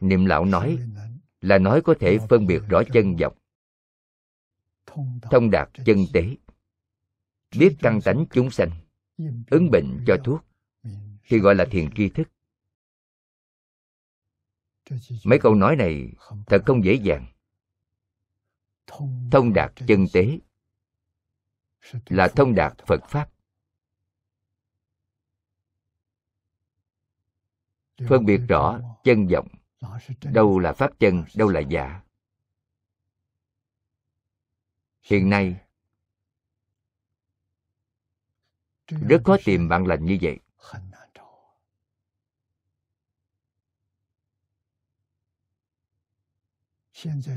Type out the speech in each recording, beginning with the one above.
niệm lão nói là nói có thể phân biệt rõ chân dọc thông đạt chân tế biết căn tánh chúng sanh ứng bệnh cho thuốc thì gọi là thiền tri thức mấy câu nói này thật không dễ dàng thông đạt chân tế là thông đạt phật pháp phân biệt rõ chân vọng đâu là pháp chân đâu là giả hiện nay rất khó tìm bạn lành như vậy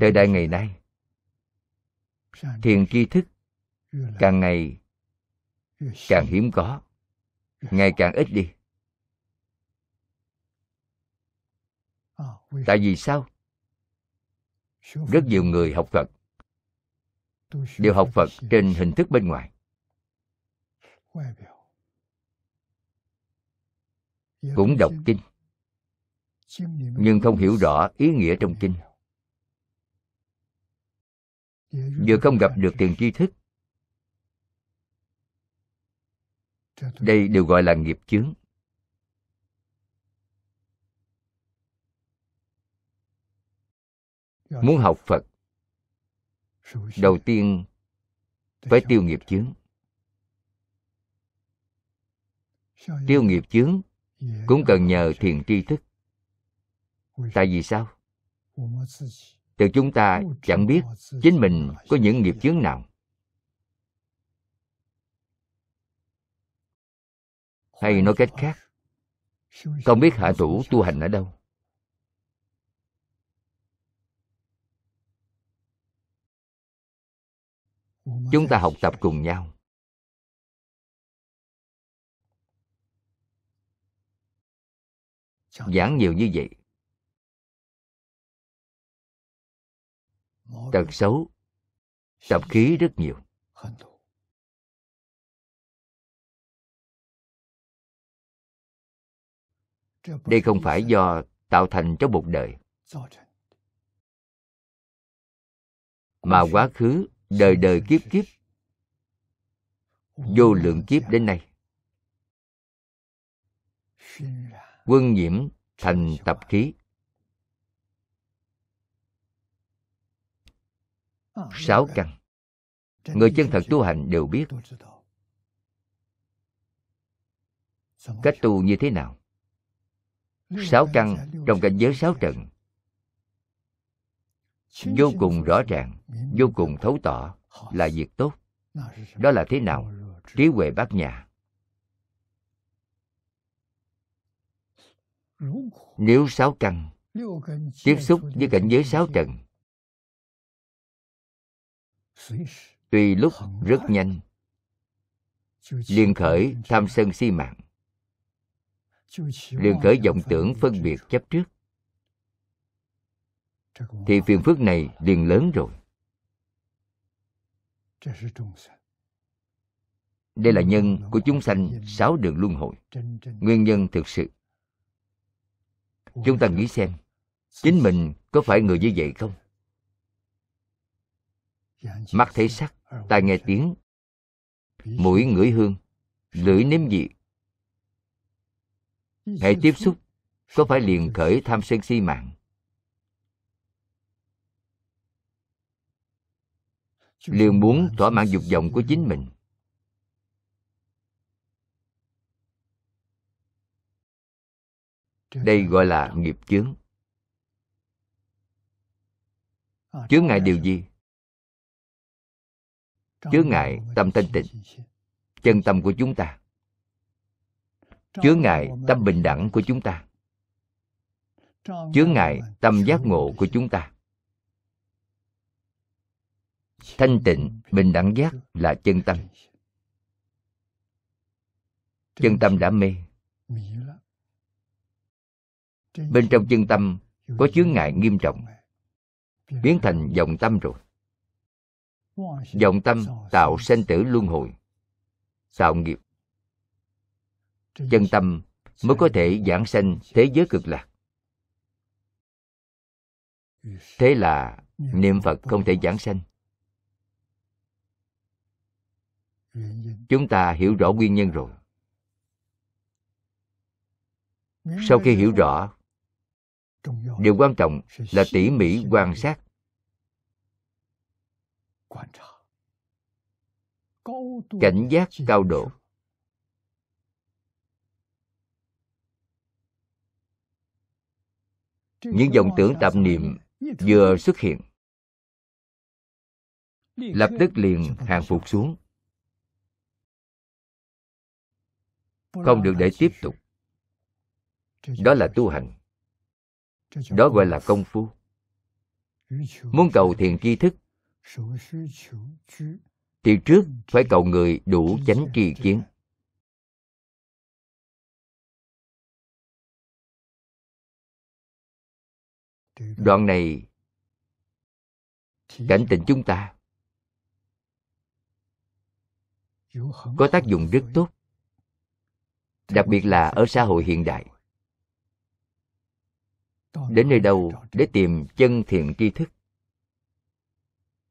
thời đại ngày nay thiền tri thức càng ngày càng hiếm có ngày càng ít đi Ờ, tại vì sao rất nhiều người học phật đều học phật trên hình thức bên ngoài cũng đọc kinh nhưng không hiểu rõ ý nghĩa trong kinh vừa không gặp được tiền tri thức đây đều gọi là nghiệp chướng Dạ, muốn dạ. học phật đầu tiên phải tiêu nghiệp chướng tiêu nghiệp chướng cũng cần dạ. nhờ thiền tri thức tại vì sao từ chúng ta chẳng biết chính mình có những nghiệp chướng nào hay nói cách khác không biết hạ thủ tu hành ở đâu chúng ta học tập cùng nhau giảng nhiều như vậy tật xấu tập khí rất nhiều đây không phải do tạo thành trong một đời mà quá khứ đời đời kiếp kiếp vô lượng kiếp đến nay quân nhiễm thành tập khí sáu căn người chân thật tu hành đều biết cách tu như thế nào sáu căn trong cảnh giới sáu trận vô cùng rõ ràng vô cùng thấu tỏ là việc tốt đó là thế nào trí huệ bát nhà nếu sáu căn tiếp xúc với cảnh giới sáu trần tùy lúc rất nhanh liền khởi tham sân si mạng liền khởi vọng tưởng phân biệt chấp trước thì phiền phức này liền lớn rồi đây là nhân của chúng sanh sáu đường luân hồi nguyên nhân thực sự chúng ta nghĩ xem chính mình có phải người như vậy không mắt thấy sắc tai nghe tiếng mũi ngửi hương lưỡi nếm vị hãy tiếp xúc có phải liền khởi tham sân si mạng liền muốn thỏa mãn dục vọng của chính mình đây gọi là nghiệp chướng chướng ngại điều gì chướng ngại tâm thanh tịnh chân tâm của chúng ta chướng ngại tâm bình đẳng của chúng ta chướng ngại tâm giác ngộ của chúng ta thanh tịnh bình đẳng giác là chân tâm chân tâm đã mê bên trong chân tâm có chướng ngại nghiêm trọng biến thành dòng tâm rồi dòng tâm tạo sanh tử luân hồi tạo nghiệp chân tâm mới có thể giảng sanh thế giới cực lạc thế là niệm phật không thể giảng sanh chúng ta hiểu rõ nguyên nhân rồi sau khi hiểu rõ điều quan trọng là tỉ mỉ quan sát cảnh giác cao độ những dòng tưởng tạm niệm vừa xuất hiện lập tức liền hàng phục xuống không được để tiếp tục đó là tu hành đó gọi là công phu muốn cầu thiền tri thức thì trước phải cầu người đủ chánh tri kiến đoạn này cảnh tình chúng ta có tác dụng rất tốt đặc biệt là ở xã hội hiện đại đến nơi đâu để tìm chân thiện tri thức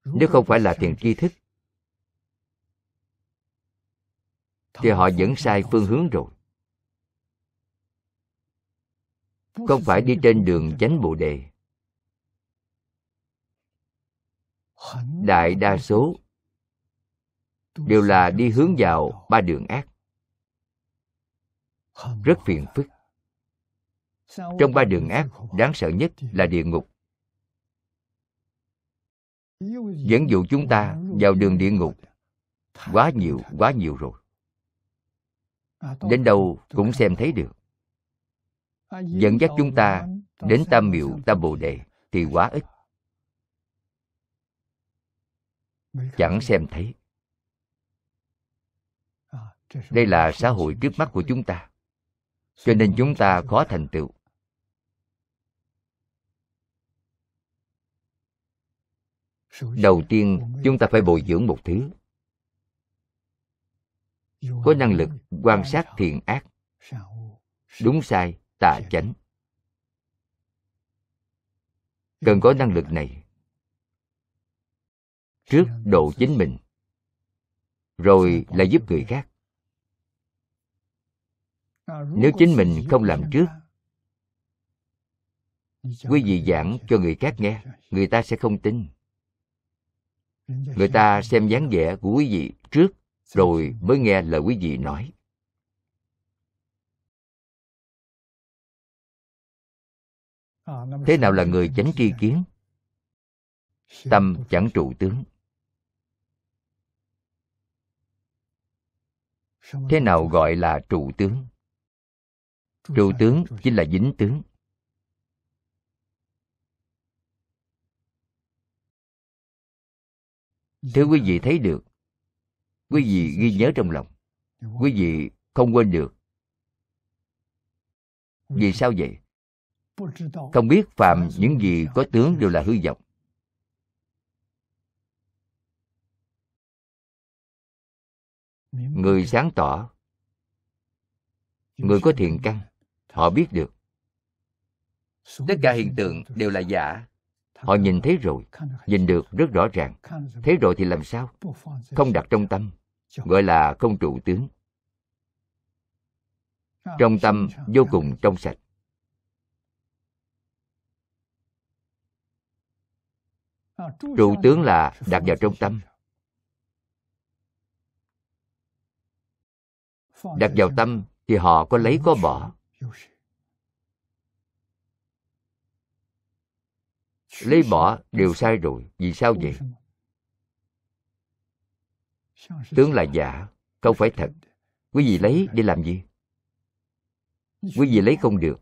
nếu không phải là thiện tri thức thì họ vẫn sai phương hướng rồi không phải đi trên đường chánh bồ đề đại đa số đều là đi hướng vào ba đường ác rất phiền phức trong ba đường ác đáng sợ nhất là địa ngục dẫn dụ chúng ta vào đường địa ngục quá nhiều quá nhiều rồi à, đến đâu cũng xem thấy được à, dẫn dắt chúng ta đến tam miệu tam bồ đề thì quá ít chẳng xem thấy à, đây là xã hội trước mắt của chúng ta cho nên chúng ta khó thành tựu đầu tiên chúng ta phải bồi dưỡng một thứ có năng lực quan sát thiện ác đúng sai tà chánh cần có năng lực này trước độ chính mình rồi là giúp người khác nếu chính mình không làm trước quý vị giảng cho người khác nghe người ta sẽ không tin người ta xem dáng vẻ của quý vị trước rồi mới nghe lời quý vị nói thế nào là người chánh tri kiến tâm chẳng trụ tướng thế nào gọi là trụ tướng trụ tướng chính là dính tướng Thưa quý vị thấy được quý vị ghi nhớ trong lòng quý vị không quên được vì sao vậy không biết phạm những gì có tướng đều là hư vọng người sáng tỏ người có thiện căn họ biết được tất cả hiện tượng đều là giả họ nhìn thấy rồi nhìn được rất rõ ràng thấy rồi thì làm sao không đặt trong tâm gọi là không trụ tướng trong tâm vô cùng trong sạch trụ tướng là đặt vào trong tâm đặt vào tâm thì họ có lấy có bỏ lấy bỏ đều sai rồi vì sao vậy tướng là giả không phải thật quý vị lấy để làm gì quý vị lấy không được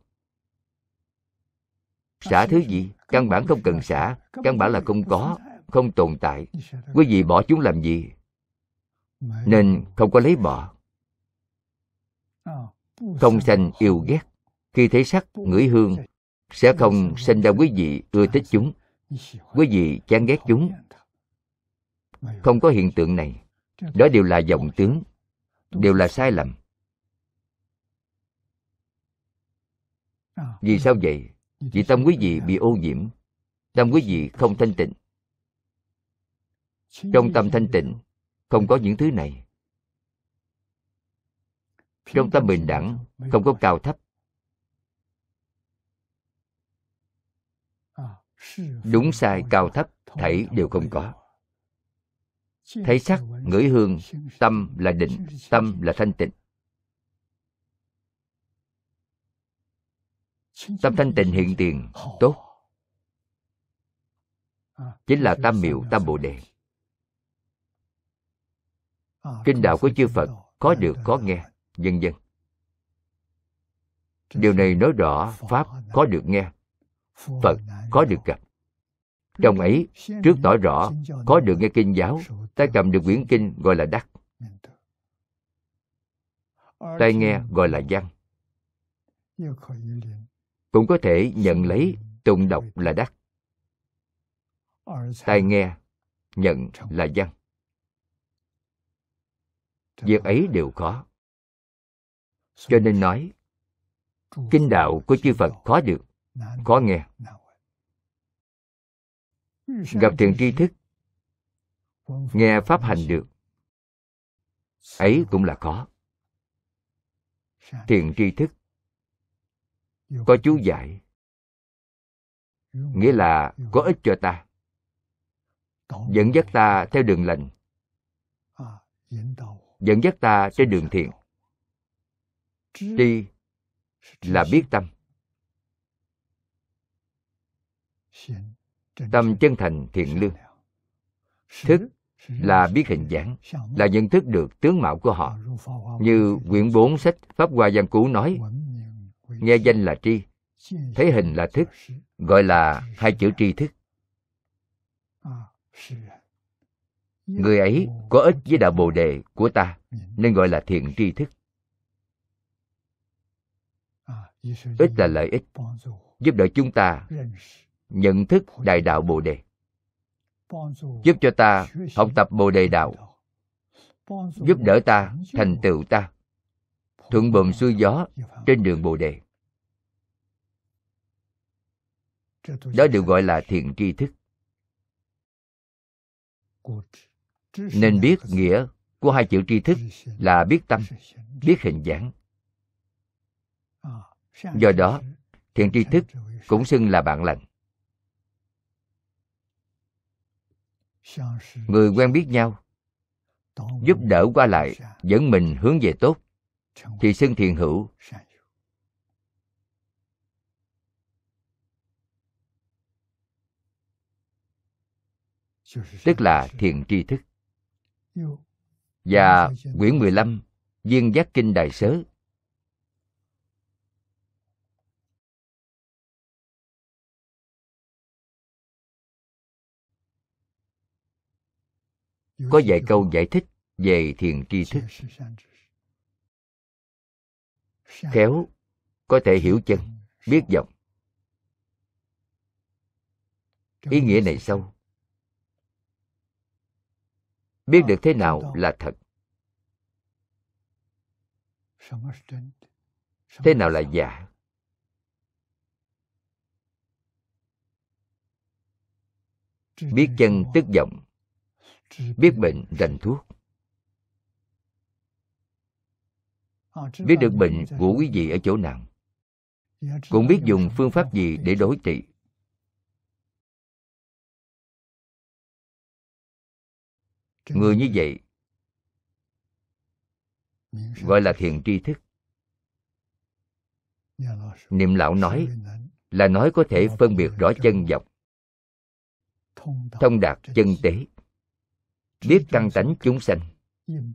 xả thứ gì căn bản không cần xả căn bản là không có không tồn tại quý vị bỏ chúng làm gì nên không có lấy bỏ ờ không sanh yêu ghét khi thấy sắc ngửi hương sẽ không sinh ra quý vị ưa thích chúng quý vị chán ghét chúng không có hiện tượng này đó đều là vọng tướng đều là sai lầm à, vì sao vậy vì tâm quý vị bị ô nhiễm tâm quý vị không thanh tịnh trong tâm thanh tịnh không có những thứ này trong tâm bình đẳng không có cao thấp đúng sai cao thấp thảy đều không có thấy sắc ngửi hương tâm là định tâm là thanh tịnh tâm thanh tịnh hiện tiền tốt chính là tam miệu tam bồ đề kinh đạo của chư phật có được có nghe vân vân điều này nói rõ pháp có được nghe phật có được gặp trong ấy trước tỏ rõ có được nghe kinh giáo tay cầm được quyển kinh gọi là đắc tay nghe gọi là văn cũng có thể nhận lấy tụng đọc là đắc tay nghe nhận là văn việc ấy đều có cho nên nói kinh đạo của chư phật khó được khó nghe gặp thiện tri thức nghe pháp hành được ấy cũng là khó thiện tri thức có chú giải nghĩa là có ích cho ta dẫn dắt ta theo đường lành dẫn dắt ta trên đường thiện tri là biết tâm tâm chân thành thiện lương thức là biết hình dáng là nhận thức được tướng mạo của họ như quyển bốn sách pháp hoa văn Cũ nói nghe danh là tri thấy hình là thức gọi là hai chữ tri thức người ấy có ích với đạo bồ đề của ta nên gọi là thiện tri thức ít là lợi ích giúp đỡ chúng ta nhận thức đại đạo bồ đề giúp cho ta học tập bồ đề đạo giúp đỡ ta thành tựu ta thuận buồm xuôi gió trên đường bồ đề đó được gọi là thiện tri thức nên biết nghĩa của hai chữ tri thức là biết tâm biết hình dáng do đó thiện tri thức cũng xưng là bạn lành người quen biết nhau giúp đỡ qua lại dẫn mình hướng về tốt thì xưng thiền hữu tức là thiền tri thức và quyển 15 viên giác kinh đại sớ có vài câu giải thích về thiền tri thức khéo có thể hiểu chân biết vọng ý nghĩa này sâu biết ờ, được thế nào là thật thế nào là giả biết chân tức vọng biết bệnh đành thuốc biết được bệnh của quý vị ở chỗ nào cũng biết dùng phương pháp gì để đối trị người như vậy gọi là thiền tri thức niệm lão nói là nói có thể phân biệt rõ chân dọc thông đạt chân tế biết căn tánh chúng sanh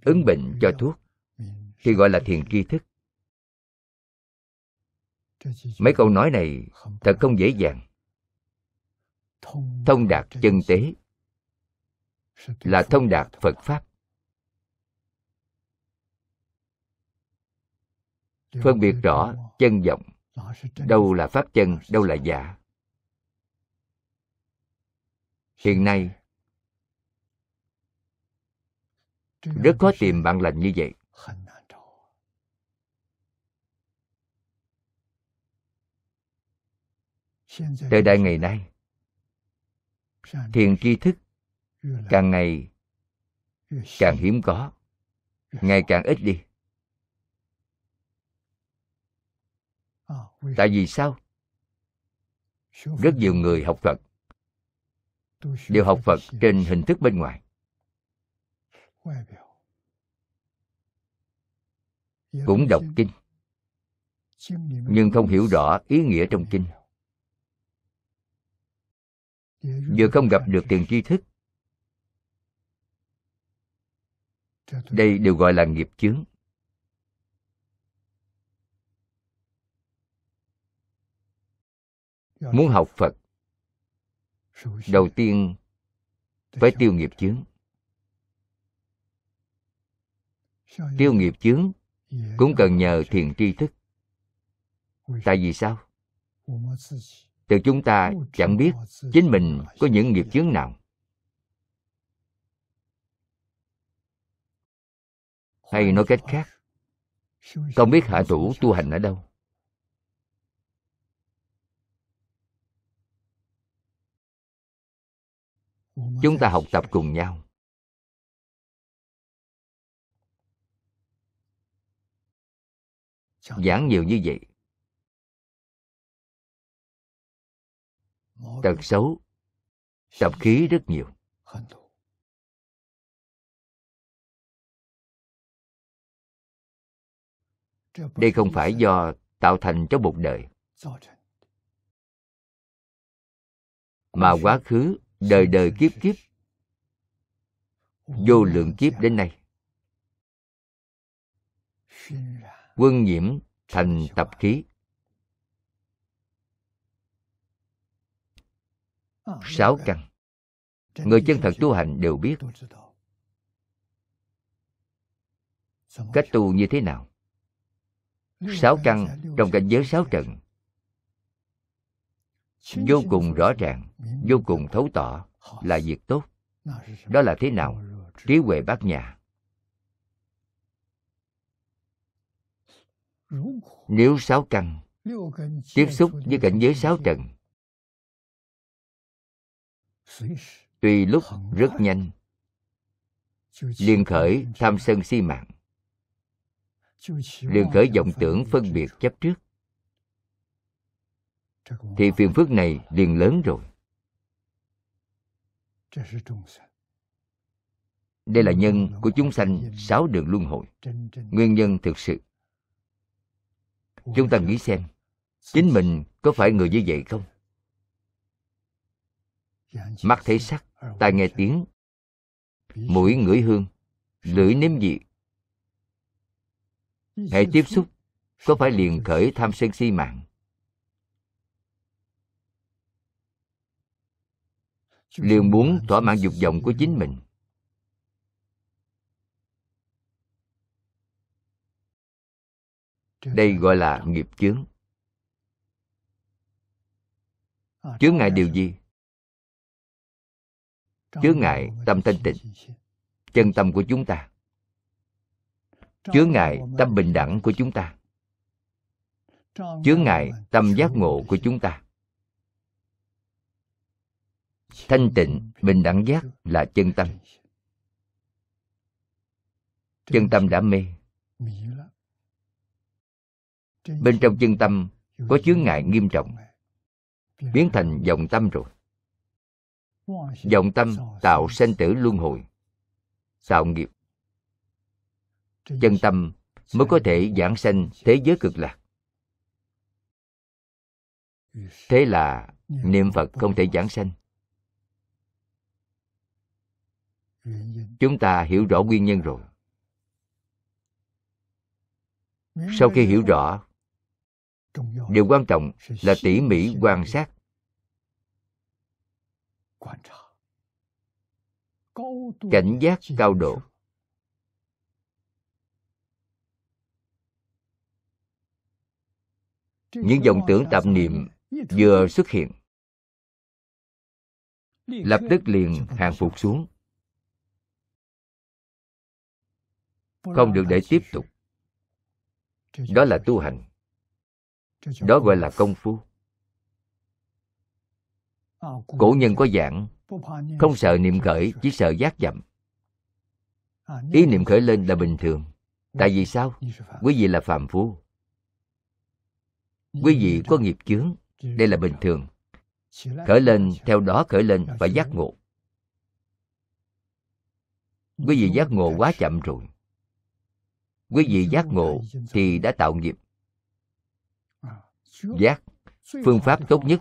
ứng bệnh cho thuốc thì gọi là thiền tri thức mấy câu nói này thật không dễ dàng thông đạt chân tế là thông đạt phật pháp phân biệt rõ chân vọng đâu là pháp chân đâu là giả hiện nay rất khó tìm bạn lành như vậy thời đại ngày nay thiền tri thức càng ngày càng hiếm có ngày càng ít đi à, tại vì sao rất nhiều người học phật đều học phật trên hình thức bên ngoài cũng đọc kinh nhưng không hiểu rõ ý nghĩa trong kinh vừa không gặp được tiền tri thức đây đều gọi là nghiệp chướng muốn học phật đầu tiên phải tiêu nghiệp chướng tiêu nghiệp chướng cũng cần nhờ thiền tri thức tại vì sao từ chúng ta chẳng biết chính mình có những nghiệp chướng nào hay nói cách khác không biết hạ thủ tu hành ở đâu chúng ta học tập cùng nhau giảng nhiều như vậy tật xấu tập khí rất nhiều đây không phải do tạo thành trong một đời mà quá khứ đời đời kiếp kiếp vô lượng kiếp đến nay quân nhiễm thành tập khí sáu căn người chân thật tu hành đều biết cách tu như thế nào sáu căn trong cảnh giới sáu trần vô cùng rõ ràng vô cùng thấu tỏ là việc tốt đó là thế nào trí huệ bát nhà Nếu sáu căn tiếp xúc với cảnh giới sáu trần, tùy lúc rất nhanh, liền khởi tham sân si mạng, liền khởi vọng tưởng phân biệt chấp trước, thì phiền phức này liền lớn rồi. Đây là nhân của chúng sanh sáu đường luân hồi, nguyên nhân thực sự chúng ta nghĩ xem chính mình có phải người như vậy không dạ, mắt thấy sắc tai nghe tiếng mũi ngửi hương lưỡi nếm vị hệ tiếp xúc có phải liền khởi tham sân si mạng liền muốn thỏa mãn dục vọng của chính mình đây gọi là nghiệp chướng à, chướng ngại điều gì chướng ngại tâm thanh tịnh chân tâm của chúng ta chướng ngại tâm bình đẳng của chúng ta chướng ngại tâm giác ngộ của chúng ta thanh tịnh bình đẳng giác là chân tâm chân tâm đã mê bên trong chân tâm có chướng ngại nghiêm trọng biến thành dòng tâm rồi dòng tâm tạo sanh tử luân hồi tạo nghiệp chân tâm mới có thể giảng sanh thế giới cực lạc thế là niệm phật không thể giảng sanh chúng ta hiểu rõ nguyên nhân rồi sau khi hiểu rõ điều quan trọng là tỉ mỉ quan sát cảnh giác cao độ những dòng tưởng tạp niệm vừa xuất hiện lập tức liền hàng phục xuống không được để tiếp tục đó là tu hành đó gọi là công phu à, cổ nhân có giảng, không sợ à, niệm khởi chỉ sợ giác dậm ý niệm khởi lên là bình thường dạ. tại vì sao quý vị là phàm phu quý vị có nghiệp chướng đây là bình thường khởi lên theo đó khởi lên và giác ngộ quý vị giác ngộ quá chậm rồi quý vị giác ngộ thì đã tạo nghiệp giác phương pháp tốt nhất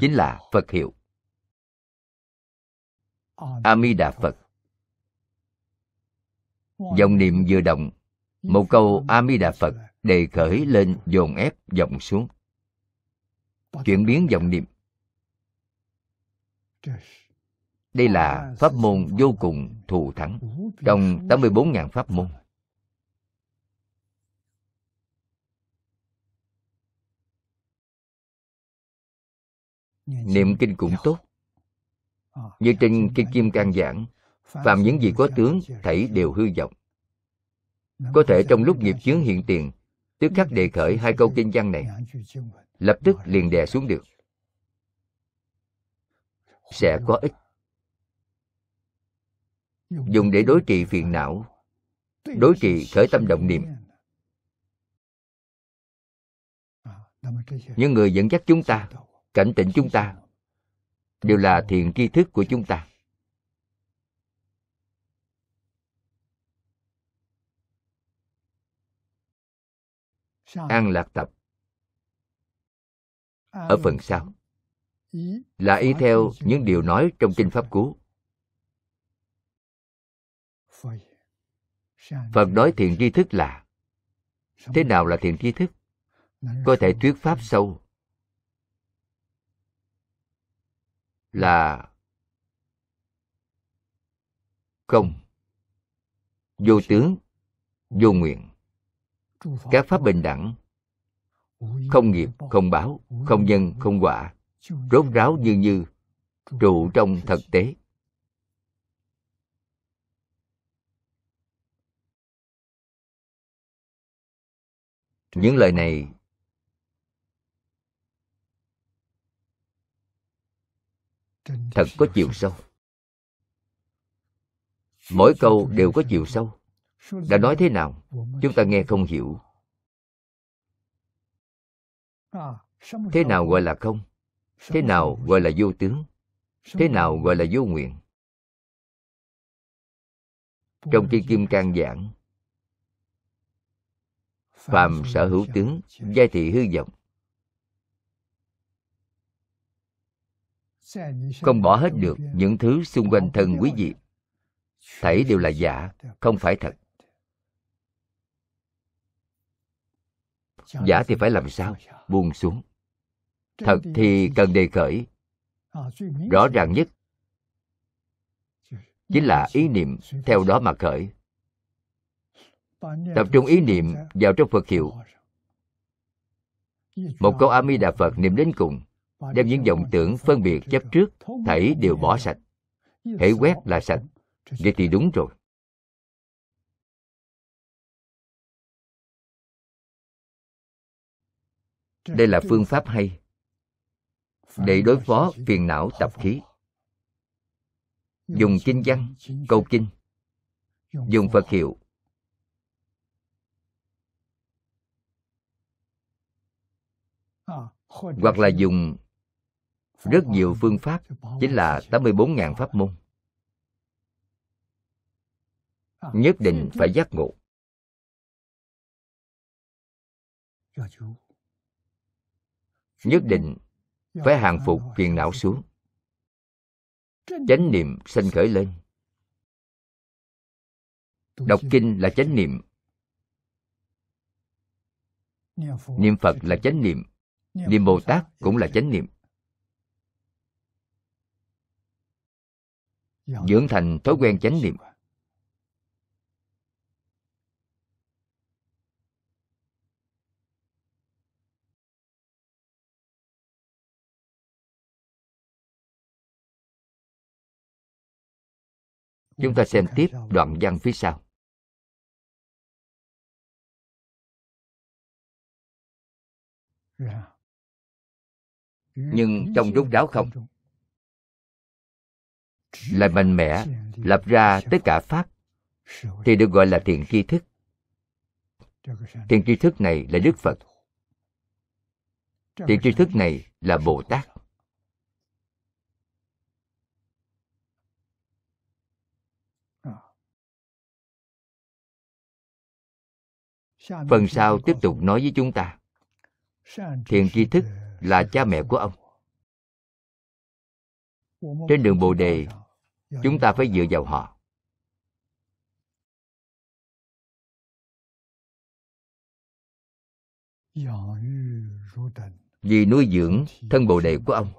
chính là phật hiệu a mi đà phật dòng niệm vừa động một câu a mi đà phật đề khởi lên dồn ép dòng xuống chuyển biến dòng niệm đây là pháp môn vô cùng thù thắng trong 84.000 pháp môn. niệm kinh cũng tốt ờ, như trên kinh kim cang giảng phạm những gì có tướng thảy đều hư vọng có thể trong lúc nghiệp chướng hiện tiền tức khắc đề khởi hai câu kinh văn này lập tức liền đè xuống được sẽ có ích dùng để đối trị phiền não đối trị khởi tâm động niệm ờ, những người dẫn dắt chúng ta cảnh tỉnh chúng ta đều là thiền tri thức của chúng ta an lạc tập ở phần sau là y theo những điều nói trong kinh pháp cú phật nói thiền tri thức là thế nào là thiền tri thức có thể thuyết pháp sâu là công vô tướng vô nguyện các pháp bình đẳng không nghiệp không báo không nhân không quả rốt ráo như như trụ trong thực tế những lời này thật có chiều sâu mỗi câu đều có chiều sâu đã nói thế nào chúng ta nghe không hiểu à, thế nào gọi là không thế nào gọi là vô tướng thế nào gọi là vô nguyện trong kinh kim cang giảng phàm sở hữu tướng giai thị hư vọng không bỏ hết được những thứ xung quanh thân quý vị thảy đều là giả không phải thật giả thì phải làm sao buông xuống thật thì cần đề khởi rõ ràng nhất chính là ý niệm theo đó mà khởi tập trung ý niệm vào trong phật hiệu một câu a di đà phật niệm đến cùng đem những vọng tưởng phân biệt chấp trước thảy đều bỏ sạch hễ quét là sạch vậy thì đúng rồi đây là phương pháp hay để đối phó phiền não tập khí dùng kinh văn câu kinh dùng phật hiệu hoặc là dùng rất nhiều phương pháp chính là 84.000 pháp môn. Nhất định phải giác ngộ. Nhất định phải hàng phục phiền não xuống. Chánh niệm sinh khởi lên. Đọc kinh là chánh niệm. Niệm Phật là chánh niệm. Niệm Bồ Tát cũng là chánh niệm dưỡng thành thói quen chánh niệm chúng ta xem tiếp đoạn văn phía sau dạ. nhưng trong rốt ráo không là mạnh mẽ lập ra tất cả pháp thì được gọi là thiện tri thức thiện tri thức này là đức phật thiện tri thức này là bồ tát phần sau tiếp tục nói với chúng ta thiện tri thức là cha mẹ của ông trên đường bồ đề chúng ta phải dựa vào họ vì nuôi dưỡng thân bồ đề của ông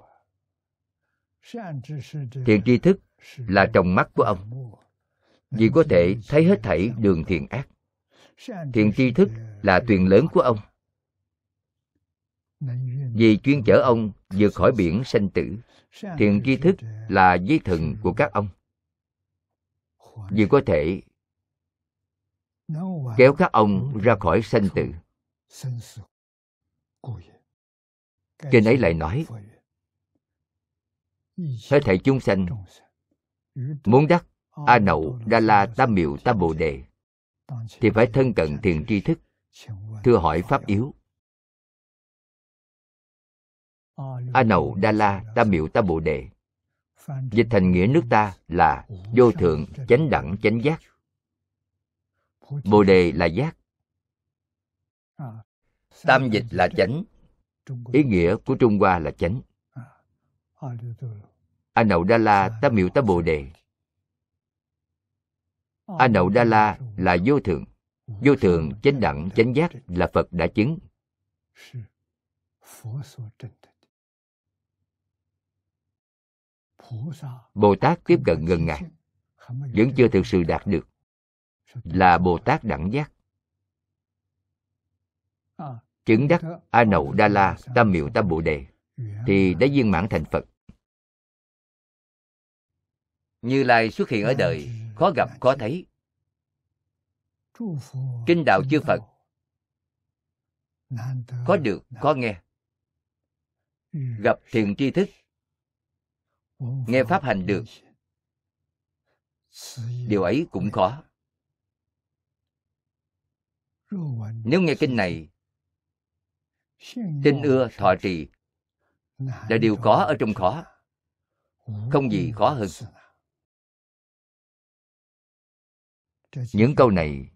thiện tri thức là trong mắt của ông vì có thể thấy hết thảy đường thiện ác thiện tri thức là thuyền lớn của ông vì chuyên chở ông vượt khỏi biển sanh tử thiện tri thức là giới thần của các ông vì có thể kéo các ông ra khỏi sanh tử trên ấy lại nói hết thảy chúng sanh muốn đắc a nậu đa la tam miệu tam bồ đề thì phải thân cận thiền tri thức thưa hỏi pháp yếu Ờ, a nậu đa la tam miệu tam bồ đề dịch thành nghĩa nước ta là vô thượng chánh đẳng chánh giác bồ đề là giác à, tam dịch là chánh ý nghĩa của trung hoa là chánh à, à, a nậu đa la tam miệu tam bồ đề ờ, a nậu đa la là vô thượng vô thượng chánh đẳng chánh giác là phật đã chứng Bồ Tát tiếp cận gần Ngài vẫn chưa thực sự đạt được là Bồ Tát đẳng giác. À, Chứng đắc A Nậu Đa La Tam Miệu Tam Bồ Đề dạ. thì đã viên mãn thành Phật. Như Lai xuất hiện ở dạ đời, khó gặp dạ khó thấy. Kinh đạo chư Phật có được có nghe gặp thiền tri thức nghe pháp hành được điều ấy cũng khó nếu nghe kinh này kinh ưa thọ trì là điều khó ở trong khó không gì khó hơn những câu này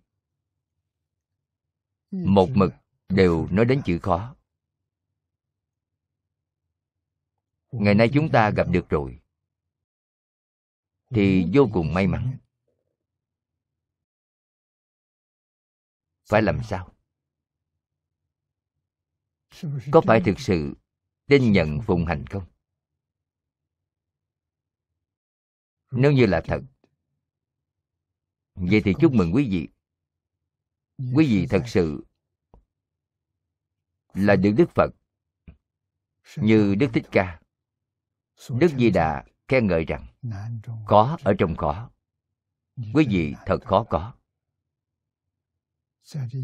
một mực đều nói đến chữ khó ngày nay chúng ta gặp được rồi thì vô cùng may mắn phải làm sao có phải thực sự tin nhận phụng hành không nếu như là thật vậy thì chúc mừng quý vị quý vị thật sự là được đức phật như đức thích ca đức di đà khen ngợi rằng có ở trong có quý vị thật khó có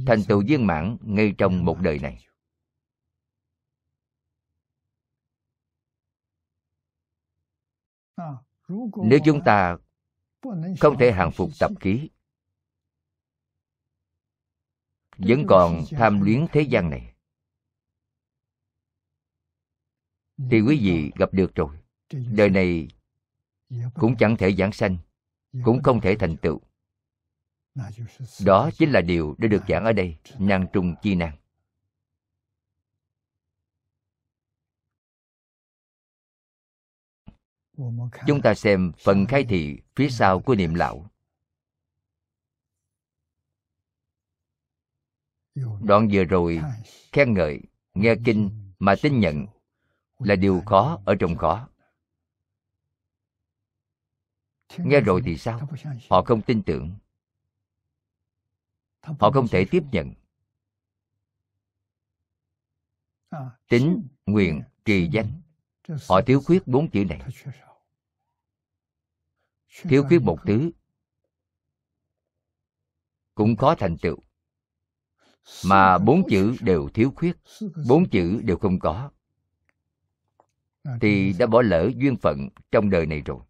thành tựu viên mãn ngay trong một đời à, này nếu chúng ta không thể hàng phục tập khí vẫn còn tham luyến thế gian này thì quý vị gặp được rồi đời này dạ vâng cũng chẳng thể giảng sanh dạ cũng vâng không thể thành tựu đó chính là điều đã được giảng ở đây nàng trùng chi năng chúng ta xem phần khai thị phía dạ sau vâng. của niệm lão đoạn vừa rồi khen ngợi nghe kinh mà tin nhận là điều khó ở trong khó nghe rồi thì sao họ không tin tưởng họ không thể tiếp nhận tính nguyện trì danh họ thiếu khuyết bốn chữ này thiếu khuyết một thứ cũng khó thành tựu mà bốn chữ đều thiếu khuyết bốn chữ đều không có thì đã bỏ lỡ duyên phận trong đời này rồi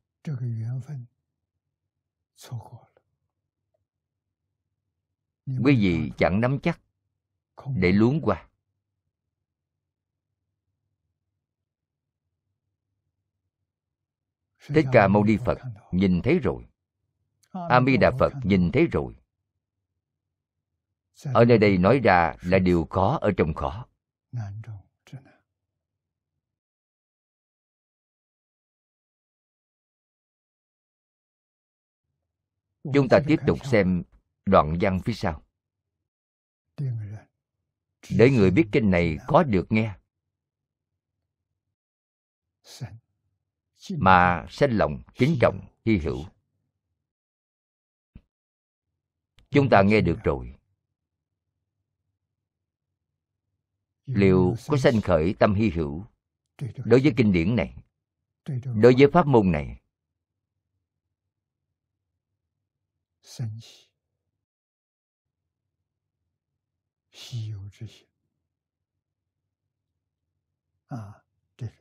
Quý vị chẳng nắm chắc để luống qua. thế Ca Mâu Ni Phật nhìn thấy rồi. A Di Đà Phật nhìn thấy rồi. Ở nơi đây nói ra là điều khó ở trong khó. chúng ta tiếp tục xem đoạn văn phía sau để người biết kinh này có được nghe mà sanh lòng kính trọng hy hữu chúng ta nghe được rồi liệu có sanh khởi tâm hy hữu đối với kinh điển này đối với pháp môn này 生喜、喜忧之心啊，这个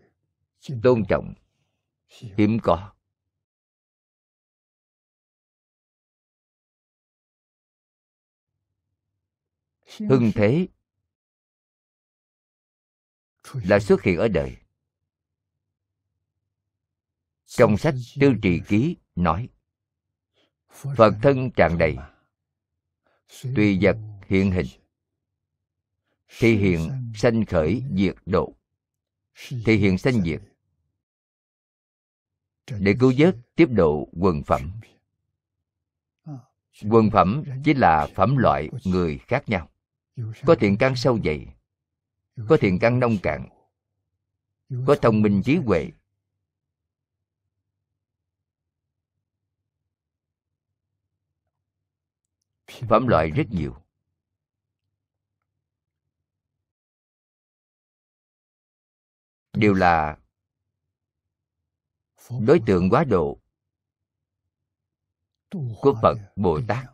tôn trọng hiếm có hưng thế là xuất hiện ở đời trong sách Tư trì ký nói phật thân tràn đầy tùy vật hiện hình thì hiện sanh khởi diệt độ thì hiện sanh diệt để cứu vớt tiếp độ quần phẩm quần phẩm chỉ là phẩm loại người khác nhau có thiện căn sâu dày có thiện căn nông cạn có thông minh trí huệ phẩm loại rất nhiều đều là đối tượng quá độ của phật bồ tát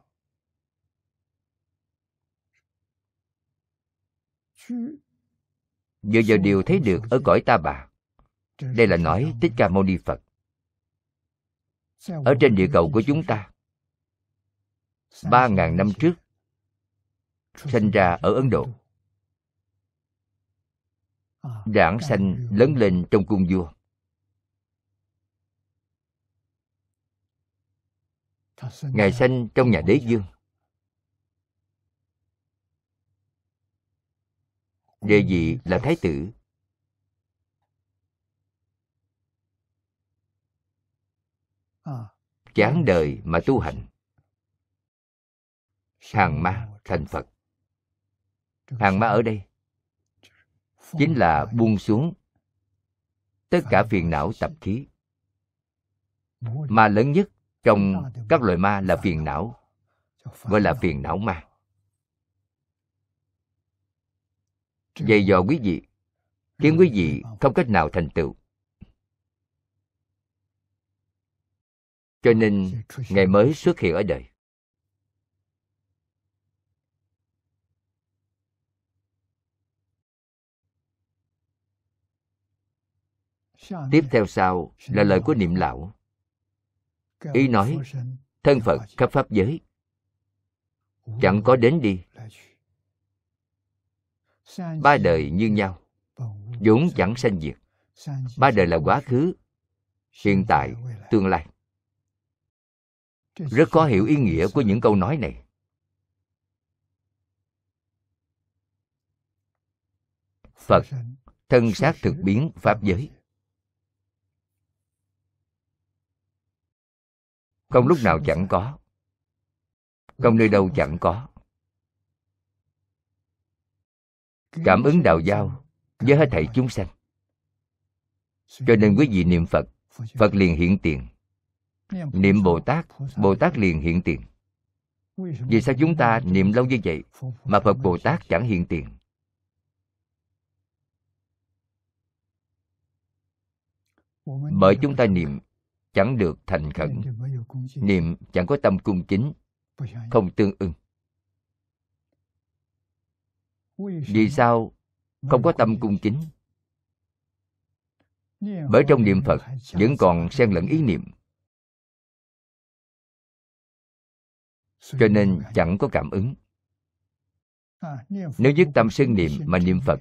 giờ giờ điều thấy được ở cõi ta bà đây là nói Tích ca mâu ni phật ở trên địa cầu của chúng ta ba ngàn năm trước sinh ra ở ấn độ đảng sanh lớn lên trong cung vua ngài sanh trong nhà đế dương địa vị là thái tử chán đời mà tu hành hàng ma thành phật hàng ma ở đây chính là buông xuống tất cả phiền não tập khí ma lớn nhất trong các loại ma là phiền não gọi là phiền não ma dày dò quý vị khiến quý vị không cách nào thành tựu cho nên ngày mới xuất hiện ở đời tiếp theo sau là lời của niệm lão ý nói thân phật khắp pháp giới chẳng có đến đi ba đời như nhau vốn chẳng sanh diệt ba đời là quá khứ hiện tại tương lai rất khó hiểu ý nghĩa của những câu nói này phật thân xác thực biến pháp giới Không lúc nào chẳng có. Không nơi đâu chẳng có. Cảm ứng đạo giao với hết thảy chúng sanh. Cho nên quý vị niệm Phật, Phật liền hiện tiền. Niệm Bồ Tát, Bồ Tát liền hiện tiền. Vì sao chúng ta niệm lâu như vậy mà Phật Bồ Tát chẳng hiện tiền? Bởi chúng ta niệm chẳng được thành khẩn niệm chẳng có tâm cung chính không tương ưng vì sao không có tâm cung chính bởi trong niệm phật vẫn còn xen lẫn ý niệm cho nên chẳng có cảm ứng nếu dứt tâm sân niệm mà niệm phật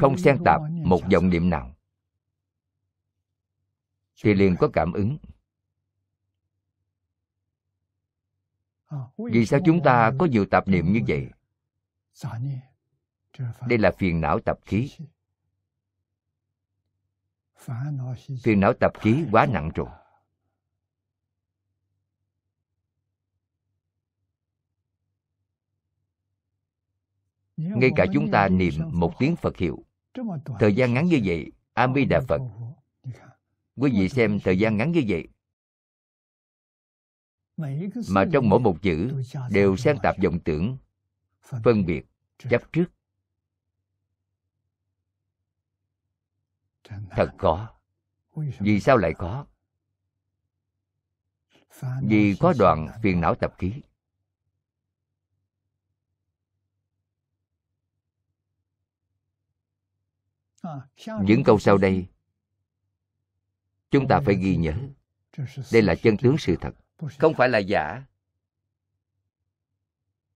không xen tạp một dòng niệm nào thì liền có cảm ứng vì sao chúng ta có nhiều tạp niệm như vậy đây là phiền não tập khí phiền não tập khí quá nặng rồi ngay cả chúng ta niệm một tiếng phật hiệu thời gian ngắn như vậy a di đà phật quý vị xem thời gian ngắn như vậy mà trong mỗi một chữ đều sáng tạp vọng tưởng phân biệt chấp trước thật có vì sao lại có vì có đoạn phiền não tập à, khí những câu sau đây chúng ta phải ghi nhớ đây là chân tướng sự thật không phải là giả